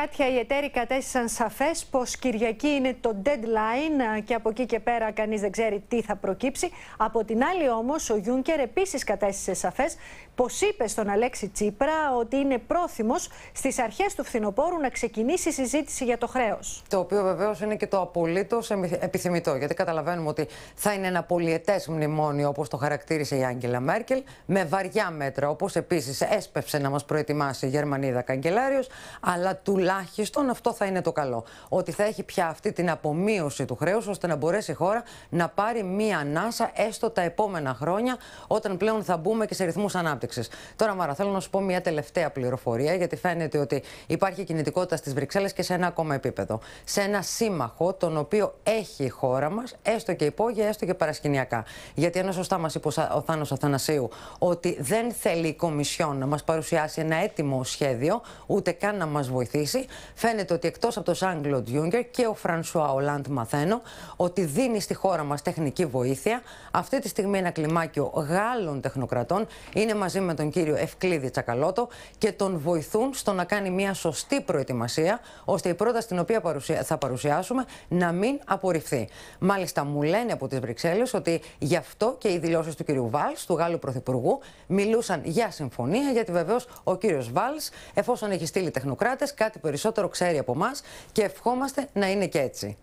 Κάτια οι εταίροι κατέστησαν σαφές πως Κυριακή είναι το deadline και από εκεί και πέρα κανείς δεν ξέρει τι θα προκύψει. Από την άλλη, όμως, ο Γιούνκερ επίσης κατέστησε σαφές πως είπε στον Αλέξη Τσίπρα ότι είναι πρόθυμος στις αρχές του φθινοπόρου να ξεκινήσει η συζήτηση για το χρέος. Το οποίο βεβαίως είναι και το απολύτως επιθυμητό, γιατί καταλαβαίνουμε ότι θα είναι ένα πολιετές μνημόνιο όπως το χαρακτήρισε η Άγγελα Μέρκελ, με βαριά μέτρα όπως επίσης έσπευσε να μας προετοιμάσει η Γερμανίδα Καγκελάριος, αλλά τουλάχιστον τουλάχιστον αυτό θα είναι το καλό. Ότι θα έχει πια αυτή την απομείωση του χρέους, ώστε να μπορέσει η χώρα να πάρει μία ανάσα έστω τα επόμενα χρόνια, όταν πλέον θα μπούμε και σε ρυθμούς ανάπτυξης. Τώρα, Μάρα, θέλω να σου πω μία τελευταία πληροφορία, γιατί φαίνεται ότι υπάρχει κινητικότητα στις Βρυξέλλες και σε ένα ακόμα επίπεδο. Σε ένα σύμμαχο, τον οποίο έχει η χώρα μας, έστω και υπόγεια, έστω και παρασκηνιακά. Γιατί ένα σωστά μας είπε ο Θάνος Αθανασίου ότι δεν θέλει η Κομισιόν να μας παρουσιάσει ένα έτοιμο σχέδιο, ούτε καν να μας βοηθήσει φαίνεται ότι εκτός από τον Ζαν Κλοντ και ο Φρανσουά Ολάντ, μαθαίνω ότι δίνει στη χώρα μας τεχνική βοήθεια. Αυτή τη στιγμή ένα κλιμάκιο Γάλλων τεχνοκρατών είναι μαζί με τον κύριο Ευκλήδη Τσακαλώτο και τον βοηθούν στο να κάνει μια σωστή προετοιμασία, ώστε η πρόταση την οποία θα παρουσιάσουμε να μην απορριφθεί. Μάλιστα, μου λένε από τις Βρυξέλλες ότι γι' αυτό και οι δηλώσεις του κυρίου Βάλ, του Γάλλου Πρωθυπουργού, μιλούσαν για συμφωνία, γιατί βεβαίως ο κύριος Βάλ, εφόσον έχει στείλει τεχνοκράτες, κάτι περισσότερο ξέρει από εμάς και ευχόμαστε να είναι και έτσι.